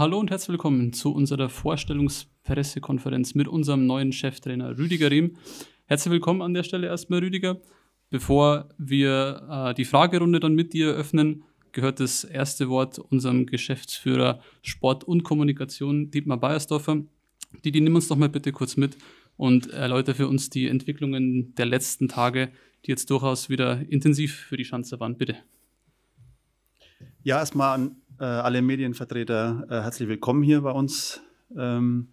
Hallo und herzlich willkommen zu unserer Vorstellungspressekonferenz mit unserem neuen Cheftrainer Rüdiger Rehm. Herzlich willkommen an der Stelle erstmal, Rüdiger. Bevor wir äh, die Fragerunde dann mit dir öffnen, gehört das erste Wort unserem Geschäftsführer Sport und Kommunikation, Dietmar Beiersdorfer. Didi, nimm uns doch mal bitte kurz mit und erläutere für uns die Entwicklungen der letzten Tage, die jetzt durchaus wieder intensiv für die Schanze waren. Bitte. Ja, erstmal an äh, alle Medienvertreter äh, herzlich willkommen hier bei uns ähm,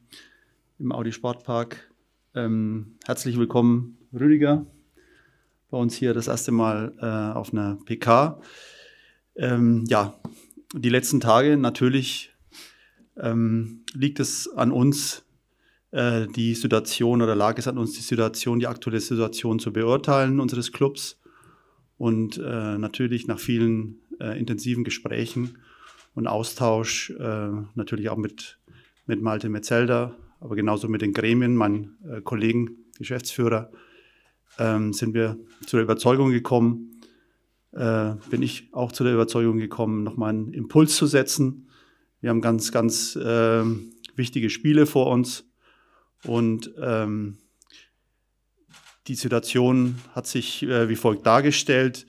im Audi Sportpark. Ähm, herzlich willkommen, Rüdiger, bei uns hier das erste Mal äh, auf einer PK. Ähm, ja, die letzten Tage natürlich ähm, liegt es an uns, äh, die Situation oder lag es an uns, die Situation, die aktuelle Situation zu beurteilen unseres Clubs. Und äh, natürlich nach vielen äh, intensiven Gesprächen und Austausch äh, natürlich auch mit, mit Malte Metzelder, aber genauso mit den Gremien, meinen äh, Kollegen, Geschäftsführer, ähm, sind wir zu der Überzeugung gekommen, äh, bin ich auch zu der Überzeugung gekommen, nochmal einen Impuls zu setzen. Wir haben ganz, ganz ähm, wichtige Spiele vor uns und ähm, die Situation hat sich äh, wie folgt dargestellt.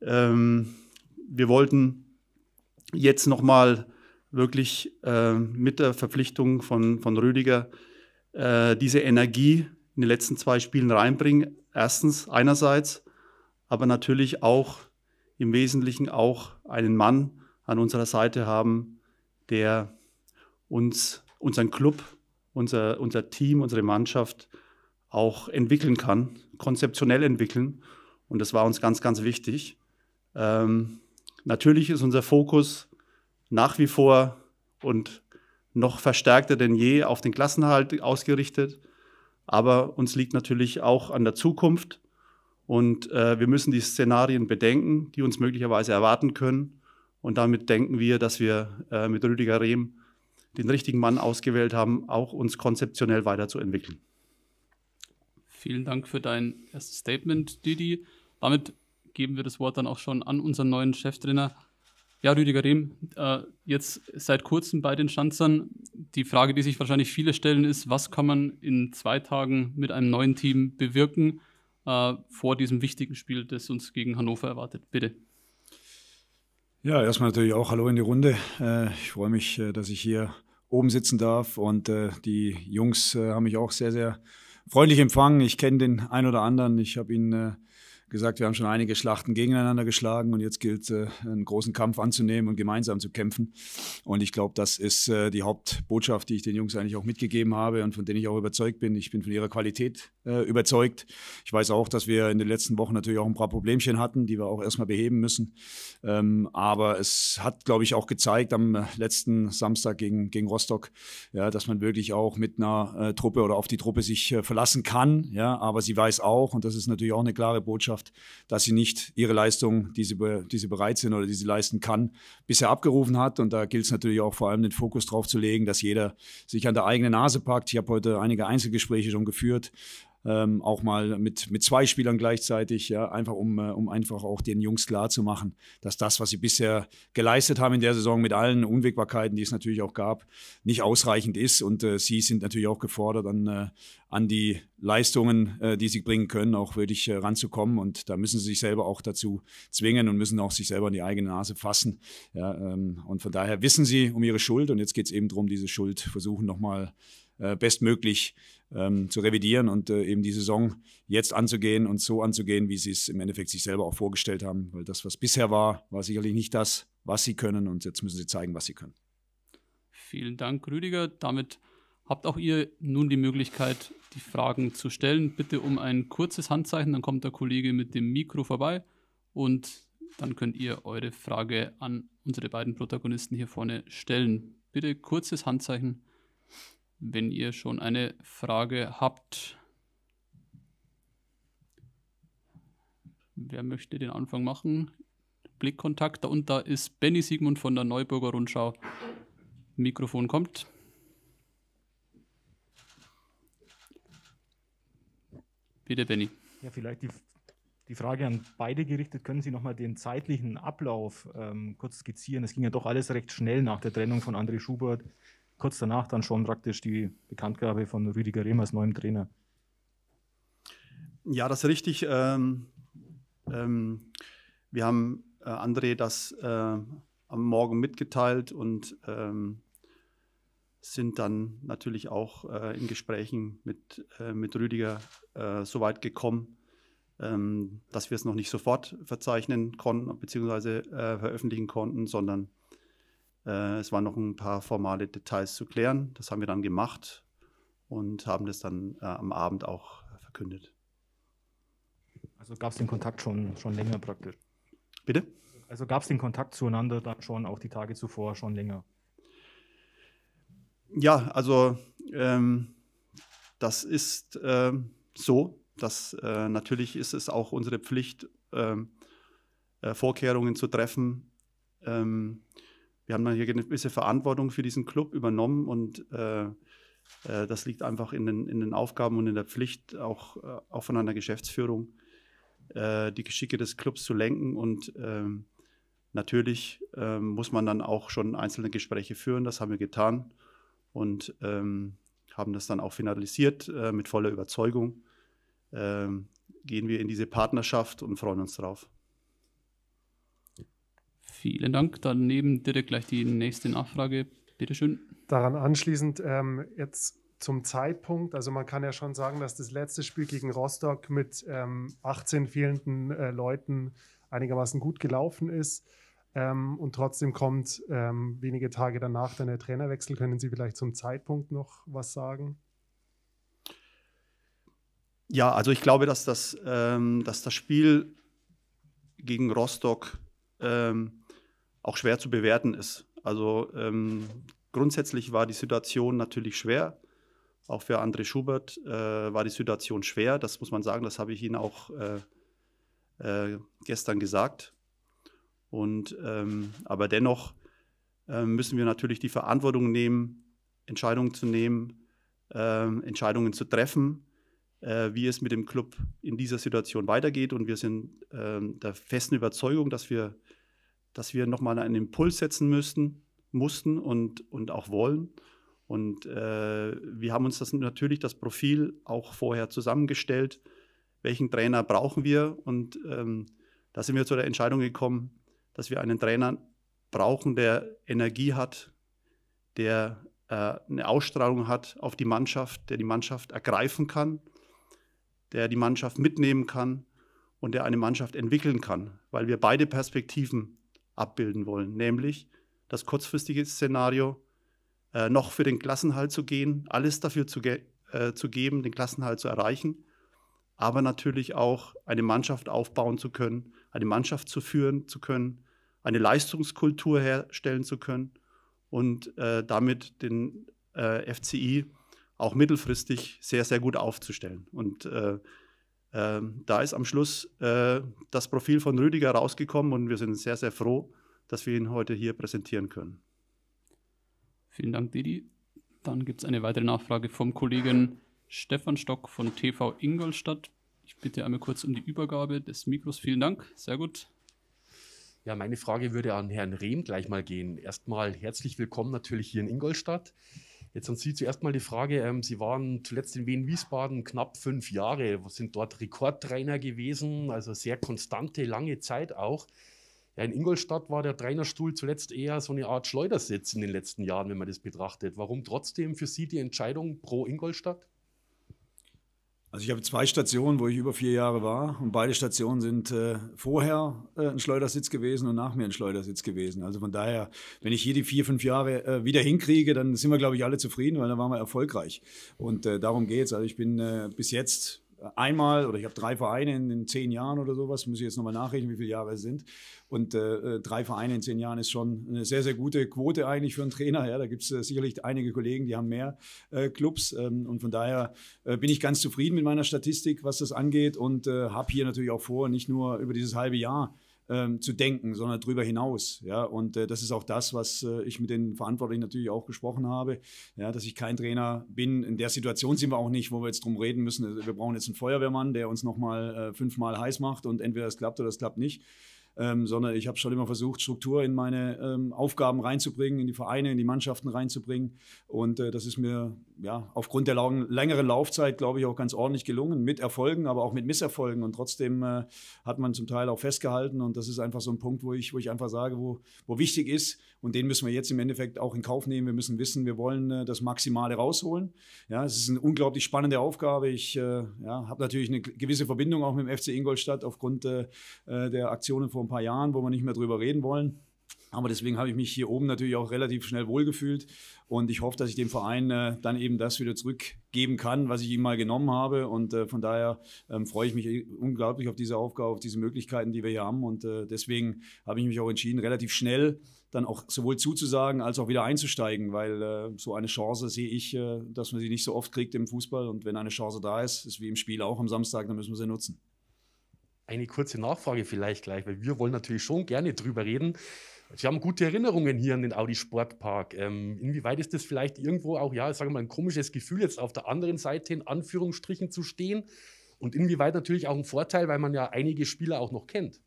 Ähm, wir wollten jetzt nochmal wirklich äh, mit der Verpflichtung von, von Rüdiger äh, diese Energie in den letzten zwei Spielen reinbringen. Erstens einerseits, aber natürlich auch im Wesentlichen auch einen Mann an unserer Seite haben, der uns, unseren Club, unser, unser Team, unsere Mannschaft auch entwickeln kann, konzeptionell entwickeln. Und das war uns ganz, ganz wichtig. Ähm, Natürlich ist unser Fokus nach wie vor und noch verstärkter denn je auf den Klassenhalt ausgerichtet. Aber uns liegt natürlich auch an der Zukunft und äh, wir müssen die Szenarien bedenken, die uns möglicherweise erwarten können. Und damit denken wir, dass wir äh, mit Rüdiger Rehm den richtigen Mann ausgewählt haben, auch uns konzeptionell weiterzuentwickeln. Vielen Dank für dein erstes Statement, Didi. Damit geben wir das Wort dann auch schon an unseren neuen Cheftrainer. Ja, Rüdiger Rehm, äh, jetzt seit kurzem bei den Schanzern. Die Frage, die sich wahrscheinlich viele stellen, ist, was kann man in zwei Tagen mit einem neuen Team bewirken äh, vor diesem wichtigen Spiel, das uns gegen Hannover erwartet? Bitte. Ja, erstmal natürlich auch Hallo in die Runde. Äh, ich freue mich, äh, dass ich hier oben sitzen darf und äh, die Jungs äh, haben mich auch sehr, sehr freundlich empfangen. Ich kenne den einen oder anderen. Ich habe ihn gesagt, wir haben schon einige Schlachten gegeneinander geschlagen und jetzt gilt, äh, einen großen Kampf anzunehmen und gemeinsam zu kämpfen. Und ich glaube, das ist äh, die Hauptbotschaft, die ich den Jungs eigentlich auch mitgegeben habe und von denen ich auch überzeugt bin. Ich bin von ihrer Qualität äh, überzeugt. Ich weiß auch, dass wir in den letzten Wochen natürlich auch ein paar Problemchen hatten, die wir auch erstmal beheben müssen. Ähm, aber es hat, glaube ich, auch gezeigt am äh, letzten Samstag gegen, gegen Rostock, ja, dass man wirklich auch mit einer Truppe oder auf die Truppe sich verlassen kann. Ja, aber sie weiß auch, und das ist natürlich auch eine klare Botschaft, Mannschaft, dass sie nicht ihre Leistung, die sie, die sie bereit sind oder die sie leisten kann, bisher abgerufen hat. Und da gilt es natürlich auch vor allem den Fokus drauf zu legen, dass jeder sich an der eigenen Nase packt. Ich habe heute einige Einzelgespräche schon geführt ähm, auch mal mit, mit zwei Spielern gleichzeitig, ja, einfach um, äh, um einfach auch den Jungs klar zu machen, dass das, was sie bisher geleistet haben in der Saison mit allen Unwägbarkeiten, die es natürlich auch gab, nicht ausreichend ist. Und äh, sie sind natürlich auch gefordert, an, äh, an die Leistungen, äh, die sie bringen können, auch wirklich äh, ranzukommen. Und da müssen sie sich selber auch dazu zwingen und müssen auch sich selber in die eigene Nase fassen. Ja, ähm, und von daher wissen sie um ihre Schuld und jetzt geht es eben darum, diese Schuld versuchen nochmal mal äh, bestmöglich ähm, zu revidieren und äh, eben die Saison jetzt anzugehen und so anzugehen, wie sie es im Endeffekt sich selber auch vorgestellt haben. Weil das, was bisher war, war sicherlich nicht das, was sie können und jetzt müssen sie zeigen, was sie können. Vielen Dank, Rüdiger. Damit habt auch ihr nun die Möglichkeit, die Fragen zu stellen. Bitte um ein kurzes Handzeichen, dann kommt der Kollege mit dem Mikro vorbei und dann könnt ihr eure Frage an unsere beiden Protagonisten hier vorne stellen. Bitte kurzes Handzeichen wenn ihr schon eine Frage habt. Wer möchte den Anfang machen? Blickkontakt. Da und da ist Benny Siegmund von der Neuburger Rundschau. Mikrofon kommt. Bitte, Benny. Ja, vielleicht die, die Frage an beide gerichtet. Können Sie nochmal den zeitlichen Ablauf ähm, kurz skizzieren? Es ging ja doch alles recht schnell nach der Trennung von André Schubert kurz danach dann schon praktisch die Bekanntgabe von Rüdiger Rehm neuem Trainer. Ja, das ist richtig. Ähm, ähm, wir haben äh, André das äh, am Morgen mitgeteilt und ähm, sind dann natürlich auch äh, in Gesprächen mit, äh, mit Rüdiger äh, so weit gekommen, ähm, dass wir es noch nicht sofort verzeichnen konnten bzw. Äh, veröffentlichen konnten, sondern äh, es waren noch ein paar formale Details zu klären. Das haben wir dann gemacht und haben das dann äh, am Abend auch verkündet. Also gab es den Kontakt schon, schon länger praktisch? Bitte? Also gab es den Kontakt zueinander dann schon auch die Tage zuvor schon länger? Ja, also ähm, das ist äh, so, dass äh, natürlich ist es auch unsere Pflicht, ähm, äh, Vorkehrungen zu treffen, ähm, wir haben dann hier eine gewisse Verantwortung für diesen Club übernommen und äh, äh, das liegt einfach in den, in den Aufgaben und in der Pflicht auch, äh, auch von einer Geschäftsführung, äh, die Geschicke des Clubs zu lenken und ähm, natürlich ähm, muss man dann auch schon einzelne Gespräche führen, das haben wir getan und ähm, haben das dann auch finalisiert äh, mit voller Überzeugung. Ähm, gehen wir in diese Partnerschaft und freuen uns drauf. Vielen Dank. Daneben direkt gleich die nächste Nachfrage. Bitte schön. Daran anschließend ähm, jetzt zum Zeitpunkt. Also man kann ja schon sagen, dass das letzte Spiel gegen Rostock mit ähm, 18 fehlenden äh, Leuten einigermaßen gut gelaufen ist. Ähm, und trotzdem kommt ähm, wenige Tage danach dann der Trainerwechsel. Können Sie vielleicht zum Zeitpunkt noch was sagen? Ja, also ich glaube, dass das, ähm, dass das Spiel gegen Rostock ähm, auch schwer zu bewerten ist. Also ähm, grundsätzlich war die Situation natürlich schwer. Auch für André Schubert äh, war die Situation schwer. Das muss man sagen, das habe ich Ihnen auch äh, äh, gestern gesagt. Und, ähm, aber dennoch äh, müssen wir natürlich die Verantwortung nehmen, Entscheidungen zu nehmen, ähm, Entscheidungen zu treffen, äh, wie es mit dem Club in dieser Situation weitergeht. Und wir sind ähm, der festen Überzeugung, dass wir dass wir nochmal einen Impuls setzen müssten, mussten und, und auch wollen. Und äh, wir haben uns das natürlich das Profil auch vorher zusammengestellt, welchen Trainer brauchen wir. Und ähm, da sind wir zu der Entscheidung gekommen, dass wir einen Trainer brauchen, der Energie hat, der äh, eine Ausstrahlung hat auf die Mannschaft, der die Mannschaft ergreifen kann, der die Mannschaft mitnehmen kann und der eine Mannschaft entwickeln kann, weil wir beide Perspektiven abbilden wollen, nämlich das kurzfristige Szenario, äh, noch für den Klassenhalt zu gehen, alles dafür zu, ge äh, zu geben, den Klassenhalt zu erreichen, aber natürlich auch eine Mannschaft aufbauen zu können, eine Mannschaft zu führen zu können, eine Leistungskultur herstellen zu können und äh, damit den äh, FCI auch mittelfristig sehr, sehr gut aufzustellen. Und äh, ähm, da ist am Schluss äh, das Profil von Rüdiger rausgekommen und wir sind sehr, sehr froh, dass wir ihn heute hier präsentieren können. Vielen Dank, Didi. Dann gibt es eine weitere Nachfrage vom Kollegen Stefan Stock von TV Ingolstadt. Ich bitte einmal kurz um die Übergabe des Mikros. Vielen Dank. Sehr gut. Ja, meine Frage würde an Herrn Rehm gleich mal gehen. Erstmal herzlich willkommen natürlich hier in Ingolstadt. Jetzt an Sie zuerst mal die Frage, ähm, Sie waren zuletzt in Wien-Wiesbaden knapp fünf Jahre, sind dort Rekordtrainer gewesen, also sehr konstante, lange Zeit auch. Ja, in Ingolstadt war der Trainerstuhl zuletzt eher so eine Art Schleudersitz in den letzten Jahren, wenn man das betrachtet. Warum trotzdem für Sie die Entscheidung pro Ingolstadt? Also ich habe zwei Stationen, wo ich über vier Jahre war und beide Stationen sind äh, vorher äh, ein Schleudersitz gewesen und nach mir ein Schleudersitz gewesen. Also von daher, wenn ich hier die vier, fünf Jahre äh, wieder hinkriege, dann sind wir, glaube ich, alle zufrieden, weil dann waren wir erfolgreich. Und äh, darum geht's. Also ich bin äh, bis jetzt einmal oder ich habe drei Vereine in, in, zehn Jahren oder sowas, muss ich jetzt nochmal nachrechnen, wie viele Jahre es sind. Und äh, äh, drei Vereine in zehn Jahren ist schon eine sehr, sehr gute Quote eigentlich für einen Trainer. Ja, da gibt es äh, sicherlich einige Kollegen, die haben mehr äh, Clubs. Ähm, und von daher äh, bin ich ganz zufrieden mit meiner Statistik, was das angeht und äh, habe hier natürlich auch vor, nicht nur über dieses halbe Jahr ähm, zu denken, sondern darüber hinaus. Ja? Und äh, das ist auch das, was äh, ich mit den Verantwortlichen natürlich auch gesprochen habe, ja? dass ich kein Trainer bin. In der Situation sind wir auch nicht, wo wir jetzt drum reden müssen, also, wir brauchen jetzt einen Feuerwehrmann, der uns nochmal äh, fünfmal heiß macht und entweder es klappt oder es klappt nicht. Ähm, sondern ich habe schon immer versucht, Struktur in meine ähm, Aufgaben reinzubringen, in die Vereine, in die Mannschaften reinzubringen. Und äh, das ist mir ja, aufgrund der lang, längeren Laufzeit, glaube ich, auch ganz ordentlich gelungen, mit Erfolgen, aber auch mit Misserfolgen. Und trotzdem äh, hat man zum Teil auch festgehalten. Und das ist einfach so ein Punkt, wo ich, wo ich einfach sage, wo, wo wichtig ist. Und den müssen wir jetzt im Endeffekt auch in Kauf nehmen. Wir müssen wissen, wir wollen äh, das Maximale rausholen. Ja, es ist eine unglaublich spannende Aufgabe. Ich äh, ja, habe natürlich eine gewisse Verbindung auch mit dem FC Ingolstadt aufgrund äh, äh, der Aktionen vor ein paar Jahren, wo wir nicht mehr drüber reden wollen. Aber deswegen habe ich mich hier oben natürlich auch relativ schnell wohlgefühlt und ich hoffe, dass ich dem Verein äh, dann eben das wieder zurückgeben kann, was ich ihm mal genommen habe. Und äh, von daher ähm, freue ich mich eh unglaublich auf diese Aufgabe, auf diese Möglichkeiten, die wir hier haben. Und äh, deswegen habe ich mich auch entschieden, relativ schnell dann auch sowohl zuzusagen als auch wieder einzusteigen, weil äh, so eine Chance sehe ich, äh, dass man sie nicht so oft kriegt im Fußball. Und wenn eine Chance da ist, ist wie im Spiel auch am Samstag, dann müssen wir sie nutzen. Eine kurze Nachfrage vielleicht gleich, weil wir wollen natürlich schon gerne drüber reden. Sie haben gute Erinnerungen hier an den Audi Sportpark. Ähm, inwieweit ist das vielleicht irgendwo auch, ja, sagen wir mal, ein komisches Gefühl, jetzt auf der anderen Seite in Anführungsstrichen zu stehen? Und inwieweit natürlich auch ein Vorteil, weil man ja einige Spieler auch noch kennt?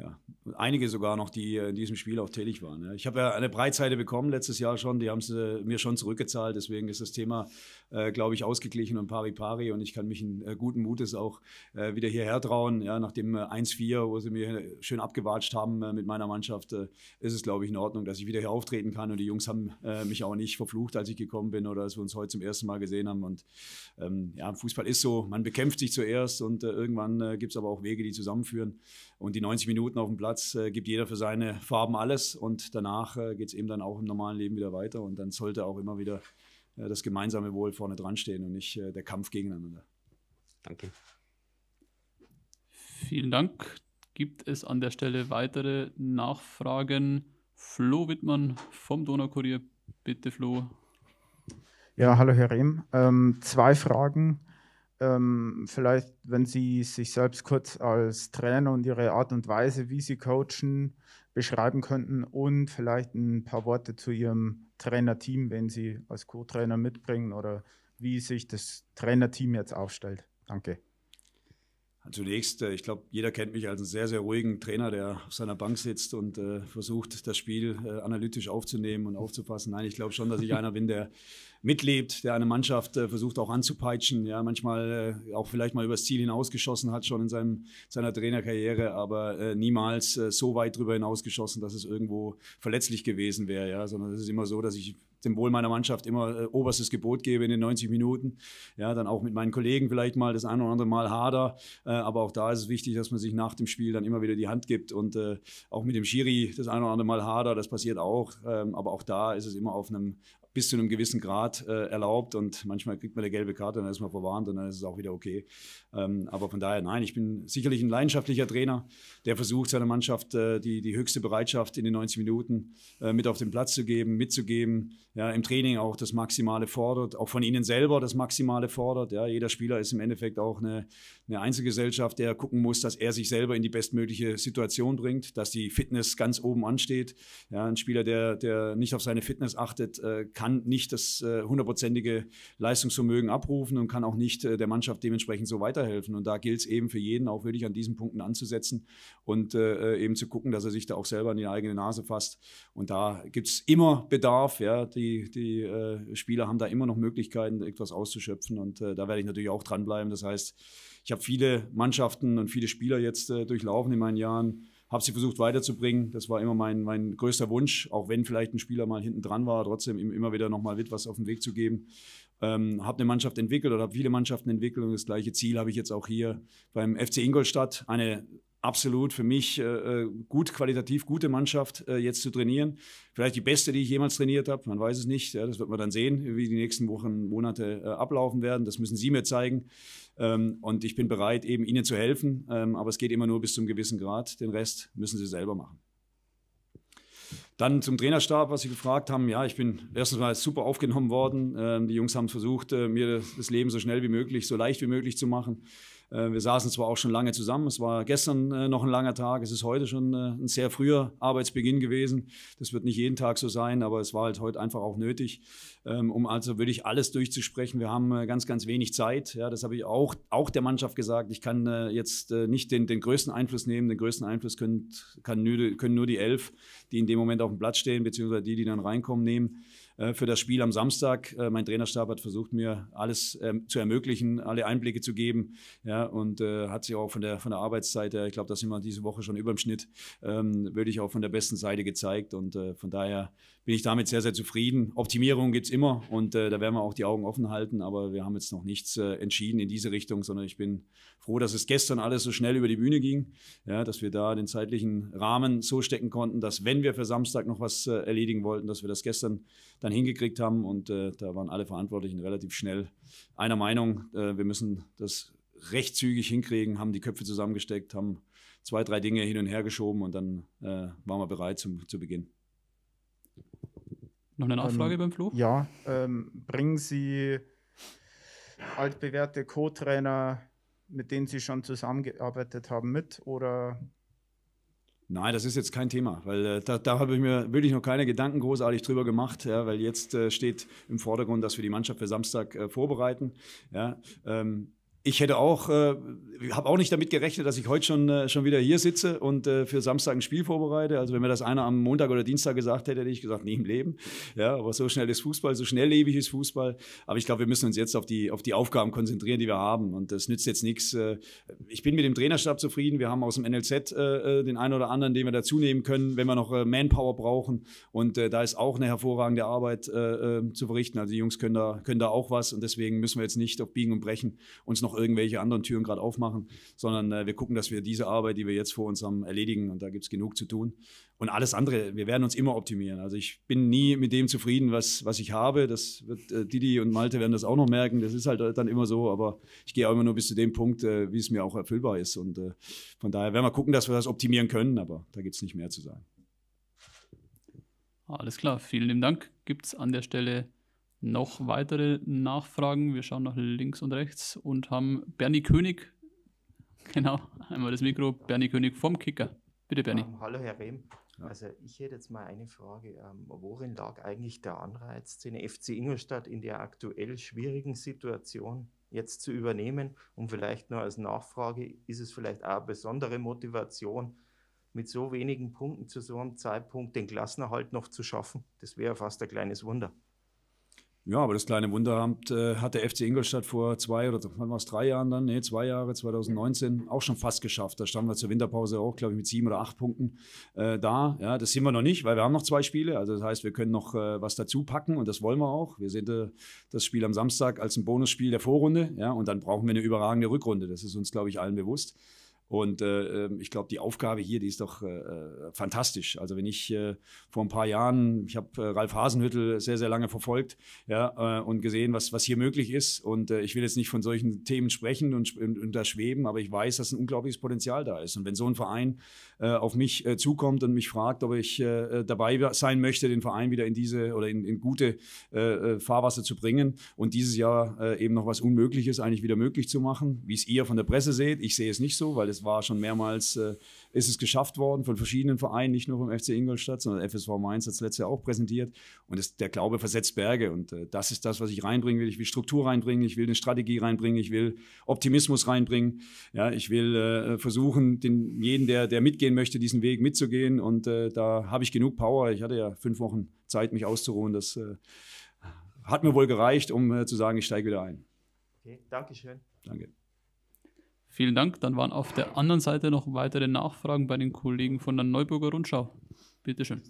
ja, einige sogar noch, die äh, in diesem Spiel auch tätig waren. Ich habe ja eine Breitseite bekommen letztes Jahr schon, die haben sie mir schon zurückgezahlt, deswegen ist das Thema, äh, glaube ich, ausgeglichen und pari pari und ich kann mich in äh, guten Mutes auch wieder hierher trauen. Ja, nach dem 1-4, wo sie mir schön abgewatscht haben mit meiner Mannschaft, ist es, glaube ich, in Ordnung, dass ich wieder hier auftreten kann und die Jungs haben mich auch nicht verflucht, als ich gekommen bin oder als wir uns heute zum ersten Mal gesehen haben und ähm, ja, Fußball ist so, man bekämpft sich zuerst und irgendwann gibt es aber auch Wege, die zusammenführen und die 90 Minuten Minuten auf dem Platz äh, gibt jeder für seine Farben alles und danach äh, geht es eben dann auch im normalen Leben wieder weiter und dann sollte auch immer wieder äh, das gemeinsame Wohl vorne dran stehen und nicht äh, der Kampf gegeneinander. Danke. Vielen Dank. Gibt es an der Stelle weitere Nachfragen? Flo Wittmann vom Donaukurier. Bitte, Flo. Ja, hallo, Herr Rehm. Ähm, zwei Fragen ähm, vielleicht, wenn Sie sich selbst kurz als Trainer und Ihre Art und Weise, wie Sie coachen, beschreiben könnten und vielleicht ein paar Worte zu Ihrem Trainerteam, wenn Sie als Co-Trainer mitbringen oder wie sich das Trainerteam jetzt aufstellt. Danke. Zunächst, äh, ich glaube, jeder kennt mich als einen sehr, sehr ruhigen Trainer, der auf seiner Bank sitzt und äh, versucht, das Spiel äh, analytisch aufzunehmen und aufzufassen. Nein, ich glaube schon, dass ich einer bin, der mitlebt, der eine Mannschaft äh, versucht auch anzupeitschen, ja, manchmal äh, auch vielleicht mal übers Ziel hinausgeschossen hat, schon in seinem, seiner Trainerkarriere, aber äh, niemals so weit drüber hinausgeschossen, dass es irgendwo verletzlich gewesen wäre, ja, sondern es ist immer so, dass ich dem Wohl meiner Mannschaft immer äh, oberstes Gebot gebe in den 90 Minuten. Ja, dann auch mit meinen Kollegen vielleicht mal das ein oder andere Mal hader. Äh, aber auch da ist es wichtig, dass man sich nach dem Spiel dann immer wieder die Hand gibt und äh, auch mit dem Schiri das ein oder andere Mal hader. Das passiert auch. Ähm, aber auch da ist es immer auf einem, bis zu einem gewissen Grad äh, erlaubt und manchmal kriegt man eine gelbe Karte, dann ist man verwarnt und dann ist es auch wieder okay. Ähm, aber von daher, nein, ich bin sicherlich ein leidenschaftlicher Trainer, der versucht, seiner Mannschaft äh, die, die höchste Bereitschaft in den 90 Minuten äh, mit auf den Platz zu geben, mitzugeben, ja, im Training auch das Maximale fordert, auch von ihnen selber das Maximale fordert. Ja, jeder Spieler ist im Endeffekt auch eine, eine Einzelgesellschaft, der gucken muss, dass er sich selber in die bestmögliche Situation bringt, dass die Fitness ganz oben ansteht. Ja, ein Spieler, der, der nicht auf seine Fitness achtet, äh, kann kann nicht das äh, hundertprozentige Leistungsvermögen abrufen und kann auch nicht äh, der Mannschaft dementsprechend so weiterhelfen. Und da gilt es eben für jeden auch wirklich an diesen Punkten anzusetzen und äh, eben zu gucken, dass er sich da auch selber in die eigene Nase fasst. Und da gibt es immer Bedarf. Ja, die die Spieler haben da immer noch Möglichkeiten, etwas auszuschöpfen. Und da werde ich natürlich auch dranbleiben. Das heißt, ich habe viele Mannschaften und viele Spieler jetzt durchlaufen in meinen Jahren habe sie versucht weiterzubringen. Das war immer mein, mein größter Wunsch, auch wenn vielleicht ein Spieler mal hinten dran war, trotzdem immer wieder nochmal mit was auf den Weg zu geben. Ähm, habe eine Mannschaft entwickelt oder habe viele Mannschaften entwickelt und das gleiche Ziel habe ich jetzt auch hier beim FC Ingolstadt, eine absolut für mich äh, äh, gut qualitativ gute Mannschaft äh, jetzt zu trainieren. Vielleicht die beste, die ich jemals trainiert habe, man weiß es nicht. Ja, das wird man dann sehen, wie die nächsten Wochen, Monate äh, ablaufen werden. Das müssen Sie mir zeigen. Ähm, und ich bin bereit, eben Ihnen zu helfen, ähm, aber es geht immer nur bis zum gewissen Grad. Den Rest müssen Sie selber machen. Dann zum Trainerstab, was Sie gefragt haben. Ja, ich bin erstens mal super aufgenommen worden. Ähm, die Jungs haben versucht, äh, mir das Leben so schnell wie möglich, so leicht wie möglich zu machen. Äh, wir saßen zwar auch schon lange zusammen, es war gestern äh, noch ein langer Tag, es ist heute schon äh, ein sehr früher Arbeitsbeginn gewesen. Das wird nicht jeden Tag so sein, aber es war halt heute einfach auch nötig, ähm, um also wirklich alles durchzusprechen. Wir haben ganz, ganz wenig Zeit. Ja, das habe ich auch, auch der Mannschaft gesagt. Ich kann jetzt nicht den, den größten Einfluss nehmen. Den größten Einfluss können, können nur die elf, die in dem Moment auf dem Platz stehen, beziehungsweise die, die dann reinkommen, nehmen. Äh, für das Spiel am Samstag. Äh, mein Trainerstab hat versucht, mir alles ähm, zu ermöglichen, alle Einblicke zu geben. Ja, und äh, hat sich auch von der, von der Arbeitszeit her, ich glaube, da sind wir diese Woche schon über dem Schnitt, ähm, wirklich auch von der besten Seite gezeigt. Und von daher bin ich damit sehr, sehr zufrieden. Optimierung gibt es immer und da werden wir auch die Augen offen halten. Aber wir haben jetzt noch nichts entschieden in diese Richtung, sondern ich bin froh, dass es gestern alles so schnell über die Bühne ging, ja, dass wir da den zeitlichen Rahmen so stecken konnten, dass wenn wir für Samstag noch was erledigen wollten, dass wir das gestern dann dann hingekriegt haben. Und äh, da waren alle Verantwortlichen relativ schnell einer Meinung, äh, wir müssen das recht zügig hinkriegen, haben die Köpfe zusammengesteckt, haben zwei, drei Dinge hin und her geschoben und dann äh, waren wir bereit zum, zu Beginn. Noch eine Nachfrage ähm, beim Flug? Ja, ähm, bringen Sie altbewährte Co-Trainer, mit denen Sie schon zusammengearbeitet haben, mit oder Nein, das ist jetzt kein Thema, weil äh, da, da habe ich mir wirklich noch keine Gedanken großartig drüber gemacht, ja, weil jetzt äh, steht im Vordergrund, dass wir die Mannschaft für Samstag äh, vorbereiten. Ja, ähm, ich hätte auch, äh, habe auch nicht damit gerechnet, dass ich heute schon, äh, schon wieder hier sitze und äh, für Samstag ein Spiel vorbereite. Also wenn mir das einer am Montag oder Dienstag gesagt hätte, hätte ich gesagt, nie im Leben. Ja, aber so schnell ist Fußball, so schnelllebig ist Fußball. Aber ich glaube, wir müssen uns jetzt auf die, auf die Aufgaben konzentrieren, die wir haben. Und das nützt jetzt nichts. Äh, ich bin mit dem Trainerstab zufrieden. Wir haben aus dem NLZ äh, äh, den einen oder anderen, den wir dazu nehmen können, wenn wir noch äh, Manpower brauchen. Und äh, da ist auch eine hervorragende Arbeit äh, äh zu verrichten. Also die Jungs können da, können da auch was. Und deswegen müssen wir jetzt nicht auf Biegen und Brechen uns noch irgendwelche anderen Türen gerade aufmachen, sondern äh, wir gucken, dass wir diese Arbeit, die wir jetzt vor uns haben, erledigen und da gibt es genug zu tun. Und alles andere, wir werden uns immer optimieren. Also ich bin nie mit dem zufrieden, was, was ich habe. Das wird äh, Didi und Malte werden das auch noch merken. Das ist halt äh, dann immer so, aber ich gehe auch immer nur bis zu dem Punkt, äh, wie es mir auch erfüllbar ist. Und äh, von daher werden wir gucken, dass wir das optimieren können, aber da gibt es nicht mehr zu sagen. Alles klar, vielen lieben Dank. Gibt es an der Stelle noch weitere Nachfragen. Wir schauen nach links und rechts und haben Bernie König. Genau, einmal das Mikro. Bernie König vom Kicker. Bitte, Bernie. Um, ähm, hallo, Herr Rehm. Also, ich hätte jetzt mal eine Frage. Ähm, worin lag eigentlich der Anreiz, den FC Ingolstadt in der aktuell schwierigen Situation jetzt zu übernehmen? Und vielleicht noch als Nachfrage: Ist es vielleicht auch eine besondere Motivation, mit so wenigen Punkten zu so einem Zeitpunkt den Klassenerhalt noch zu schaffen? Das wäre fast ein kleines Wunder. Ja, aber das kleine Wunderamt äh, hat der FC Ingolstadt vor zwei oder wann war es drei Jahren dann? Nee, zwei Jahre, 2019 auch schon fast geschafft. Da standen wir zur Winterpause auch, glaube ich, mit sieben oder acht Punkten äh, da. Ja, das sind wir noch nicht, weil wir haben noch zwei Spiele. Also das heißt, wir können noch äh, was dazu packen und das wollen wir auch. Wir sehen äh, das Spiel am Samstag als ein Bonusspiel der Vorrunde. Ja, und dann brauchen wir eine überragende Rückrunde. Das ist uns, glaube ich, allen bewusst. Und äh, ähm, ich glaube, die Aufgabe hier, die ist doch äh, äh, fantastisch. Also wenn ich äh, vor ein paar Jahren, ich habe äh, Ralf Hasenhüttel sehr, sehr lange verfolgt ja, äh, und gesehen, was, was hier möglich ist. Und äh, ich will jetzt nicht von solchen Themen sprechen und, und, und da schweben, aber ich weiß, dass ein unglaubliches Potenzial da ist. Und wenn so ein Verein äh, auf mich äh, zukommt und mich fragt, ob ich äh, äh dabei sein möchte, den Verein wieder in diese oder in, in gute äh, äh, Fahrwasser zu bringen und dieses Jahr äh, eben noch was Unmögliches eigentlich wieder möglich zu machen, wie es ihr von der Presse seht, ich sehe es nicht so, weil es es war schon mehrmals, äh, ist es geschafft worden von verschiedenen Vereinen, nicht nur vom FC Ingolstadt, sondern FSV Mainz hat es letztes Jahr auch präsentiert. Und es, der Glaube versetzt Berge. Und äh, das ist das, was ich reinbringen will. Ich will Struktur reinbringen, ich will eine Strategie reinbringen, ich will Optimismus reinbringen. Ja, ich will äh, versuchen, den, jeden, der, der mitgehen möchte, diesen Weg mitzugehen. Und äh, da habe ich genug Power. Ich hatte ja fünf Wochen Zeit, mich auszuruhen. Das äh, hat mir wohl gereicht, um äh, zu sagen, ich steige wieder ein. Okay, Dankeschön. Danke. Vielen Dank. Dann waren auf der anderen Seite noch weitere Nachfragen bei den Kollegen von der Neuburger Rundschau. Bitte schön.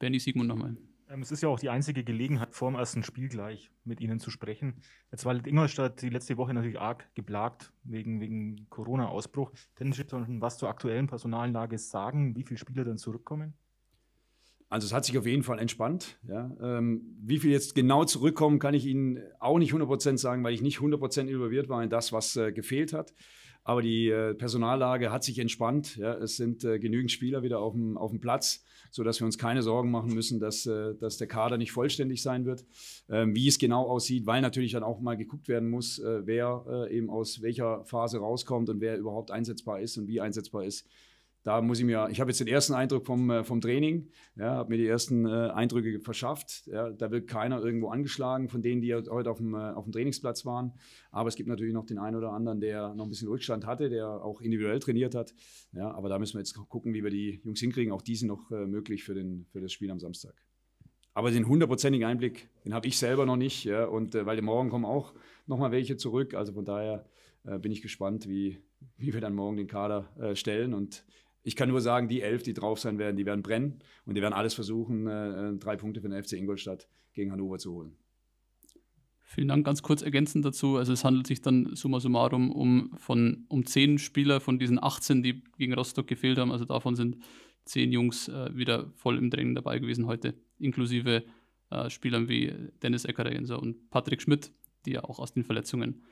Bernie Siegmund nochmal. Ähm, es ist ja auch die einzige Gelegenheit, vor dem ersten Spiel gleich mit Ihnen zu sprechen. Jetzt war Ingolstadt die letzte Woche natürlich arg geplagt wegen, wegen Corona-Ausbruch. Können Sie schon was zur aktuellen Personallage sagen, wie viele Spieler dann zurückkommen? Also es hat sich auf jeden Fall entspannt. Ja. Ähm, wie viel jetzt genau zurückkommen, kann ich Ihnen auch nicht 100% sagen, weil ich nicht 100% involviert war in das, was äh, gefehlt hat. Aber die äh, Personallage hat sich entspannt. Ja. Es sind äh, genügend Spieler wieder auf dem, auf dem Platz, sodass wir uns keine Sorgen machen müssen, dass, äh, dass der Kader nicht vollständig sein wird. Ähm, wie es genau aussieht, weil natürlich dann auch mal geguckt werden muss, äh, wer äh, eben aus welcher Phase rauskommt und wer überhaupt einsetzbar ist und wie einsetzbar ist da muss ich mir, ich habe jetzt den ersten Eindruck vom, äh, vom Training, ja, habe mir die ersten äh, Eindrücke verschafft. Ja, da wird keiner irgendwo angeschlagen von denen, die heute auf dem, äh, auf dem Trainingsplatz waren. Aber es gibt natürlich noch den einen oder anderen, der noch ein bisschen Rückstand hatte, der auch individuell trainiert hat. Ja, aber da müssen wir jetzt gucken, wie wir die Jungs hinkriegen. Auch die sind noch äh, möglich für, den, für das Spiel am Samstag. Aber den hundertprozentigen Einblick, den habe ich selber noch nicht. Ja, und äh, weil morgen kommen auch nochmal welche zurück. Also von daher äh, bin ich gespannt, wie, wie wir dann morgen den Kader stellen und ich kann nur sagen, die elf, die drauf sein werden, die werden brennen und die werden alles versuchen, äh, äh, drei Punkte für den FC Ingolstadt gegen Hannover zu holen. Vielen Dank. Ganz kurz ergänzend dazu. Also es handelt sich dann summa summarum um, von, um zehn Spieler von diesen 18, die gegen Rostock gefehlt haben. Also davon sind zehn Jungs äh, wieder voll im Training dabei gewesen heute, inklusive äh, Spielern wie Dennis Eckerenser und Patrick Schmidt, die ja auch aus den Verletzungen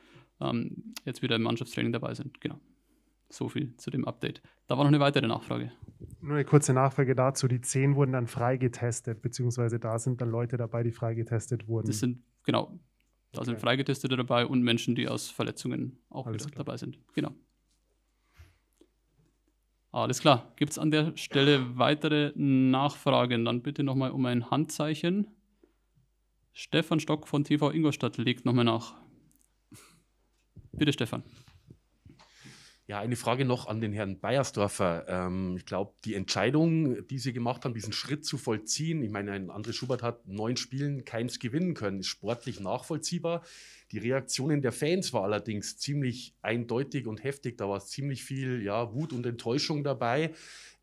ähm, jetzt wieder im Mannschaftstraining dabei sind. Genau. So viel zu dem Update. Da war noch eine weitere Nachfrage. Nur eine kurze Nachfrage dazu. Die 10 wurden dann freigetestet, beziehungsweise da sind dann Leute dabei, die freigetestet wurden. Das sind, genau. Da okay. sind Freigetestete dabei und Menschen, die aus Verletzungen auch Alles wieder dabei sind. Genau. Alles klar. Gibt es an der Stelle weitere Nachfragen? Dann bitte nochmal um ein Handzeichen. Stefan Stock von TV Ingolstadt legt nochmal nach. Bitte, Stefan. Ja, eine Frage noch an den Herrn Beiersdorfer. Ähm, ich glaube, die Entscheidung, die Sie gemacht haben, diesen Schritt zu vollziehen, ich meine, ein André Schubert hat neun Spielen keins gewinnen können, ist sportlich nachvollziehbar. Die Reaktionen der Fans war allerdings ziemlich eindeutig und heftig. Da war ziemlich viel ja, Wut und Enttäuschung dabei.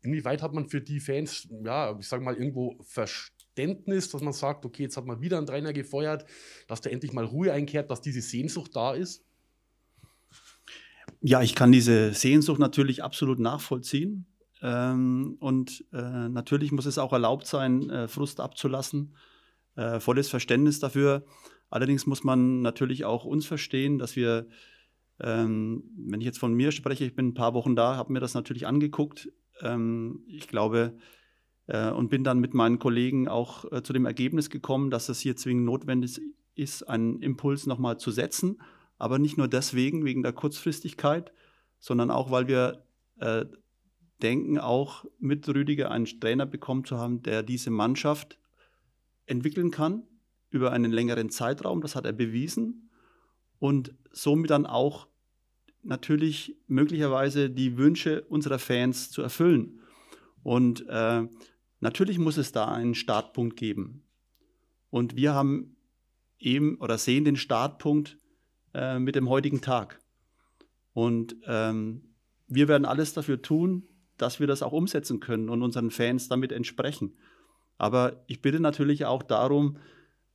Inwieweit hat man für die Fans, ja, ich sage mal, irgendwo Verständnis, dass man sagt, okay, jetzt hat man wieder einen Trainer gefeuert, dass da endlich mal Ruhe einkehrt, dass diese Sehnsucht da ist? Ja, ich kann diese Sehnsucht natürlich absolut nachvollziehen. Ähm, und äh, natürlich muss es auch erlaubt sein, äh, Frust abzulassen. Äh, volles Verständnis dafür. Allerdings muss man natürlich auch uns verstehen, dass wir, ähm, wenn ich jetzt von mir spreche, ich bin ein paar Wochen da, habe mir das natürlich angeguckt. Ähm, ich glaube, äh, und bin dann mit meinen Kollegen auch äh, zu dem Ergebnis gekommen, dass es hier zwingend notwendig ist, einen Impuls nochmal zu setzen aber nicht nur deswegen, wegen der Kurzfristigkeit, sondern auch, weil wir äh, denken, auch mit Rüdiger einen Trainer bekommen zu haben, der diese Mannschaft entwickeln kann über einen längeren Zeitraum. Das hat er bewiesen und somit dann auch natürlich möglicherweise die Wünsche unserer Fans zu erfüllen. Und äh, natürlich muss es da einen Startpunkt geben. Und wir haben eben oder sehen den Startpunkt äh, mit dem heutigen Tag. Und ähm, wir werden alles dafür tun, dass wir das auch umsetzen können und unseren Fans damit entsprechen. Aber ich bitte natürlich auch darum,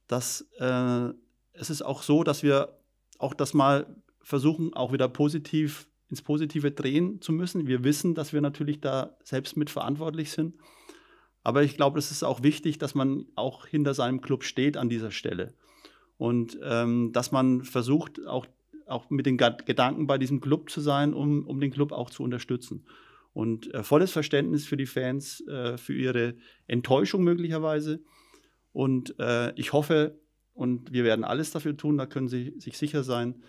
dass äh, es ist auch so, dass wir auch das mal versuchen, auch wieder positiv ins Positive drehen zu müssen. Wir wissen, dass wir natürlich da selbst mit verantwortlich sind. Aber ich glaube, es ist auch wichtig, dass man auch hinter seinem Club steht an dieser Stelle. Und ähm, dass man versucht, auch, auch mit den Gedanken bei diesem Club zu sein, um, um den Club auch zu unterstützen. Und äh, volles Verständnis für die Fans, äh, für ihre Enttäuschung möglicherweise. Und äh, ich hoffe, und wir werden alles dafür tun, da können Sie sich sicher sein,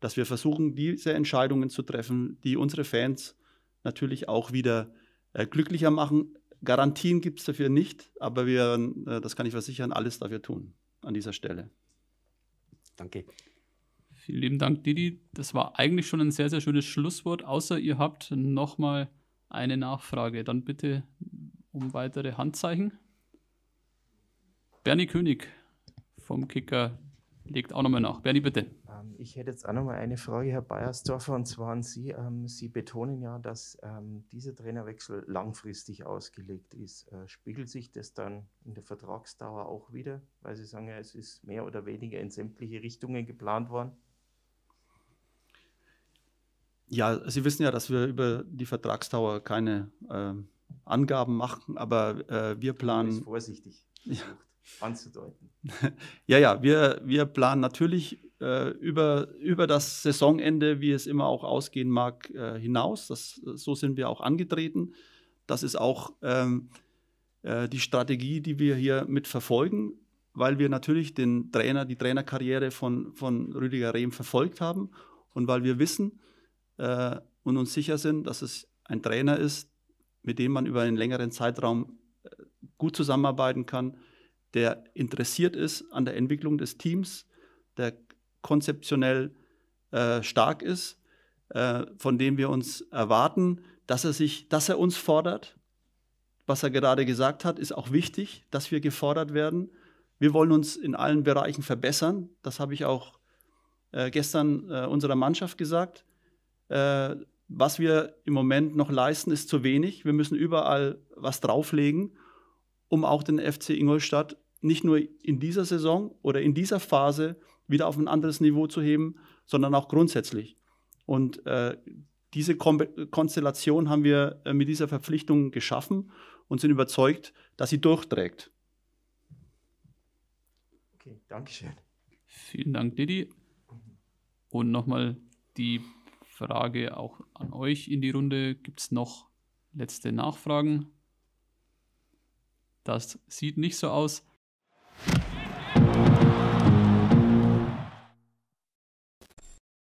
dass wir versuchen, diese Entscheidungen zu treffen, die unsere Fans natürlich auch wieder äh, glücklicher machen. Garantien gibt es dafür nicht, aber wir, äh, das kann ich versichern, alles dafür tun an dieser Stelle. Danke. Vielen lieben Dank, Didi. Das war eigentlich schon ein sehr, sehr schönes Schlusswort, außer ihr habt nochmal eine Nachfrage. Dann bitte um weitere Handzeichen. Bernie König vom Kicker legt auch nochmal nach. Bernie, bitte. Ähm, ich hätte jetzt auch nochmal eine Frage, Herr Beiersdorfer, und zwar an Sie. Ähm, Sie betonen ja, dass ähm, dieser Trainerwechsel langfristig ausgelegt ist. Äh, spiegelt sich das dann in der Vertragsdauer auch wieder? Weil Sie sagen ja, es ist mehr oder weniger in sämtliche Richtungen geplant worden. Ja, Sie wissen ja, dass wir über die Vertragsdauer keine äh, Angaben machen, aber äh, wir planen. Ist vorsichtig. Ja, anzudeuten. ja, ja, wir, wir planen natürlich äh, über, über das Saisonende, wie es immer auch ausgehen mag, äh, hinaus. Das, so sind wir auch angetreten. Das ist auch ähm, äh, die Strategie, die wir hier mit verfolgen, weil wir natürlich den Trainer, die Trainerkarriere von, von Rüdiger Rehm verfolgt haben und weil wir wissen äh, und uns sicher sind, dass es ein Trainer ist, mit dem man über einen längeren Zeitraum äh, gut zusammenarbeiten kann, der interessiert ist an der Entwicklung des Teams, der konzeptionell äh, stark ist, äh, von dem wir uns erwarten, dass er sich, dass er uns fordert. Was er gerade gesagt hat, ist auch wichtig, dass wir gefordert werden. Wir wollen uns in allen Bereichen verbessern. Das habe ich auch äh, gestern äh, unserer Mannschaft gesagt. Äh, was wir im Moment noch leisten, ist zu wenig. Wir müssen überall was drauflegen um auch den FC Ingolstadt nicht nur in dieser Saison oder in dieser Phase wieder auf ein anderes Niveau zu heben, sondern auch grundsätzlich. Und äh, diese Kom Konstellation haben wir äh, mit dieser Verpflichtung geschaffen und sind überzeugt, dass sie durchträgt. Okay, Dankeschön. Vielen Dank, Didi. Und nochmal die Frage auch an euch in die Runde. Gibt es noch letzte Nachfragen? Das sieht nicht so aus.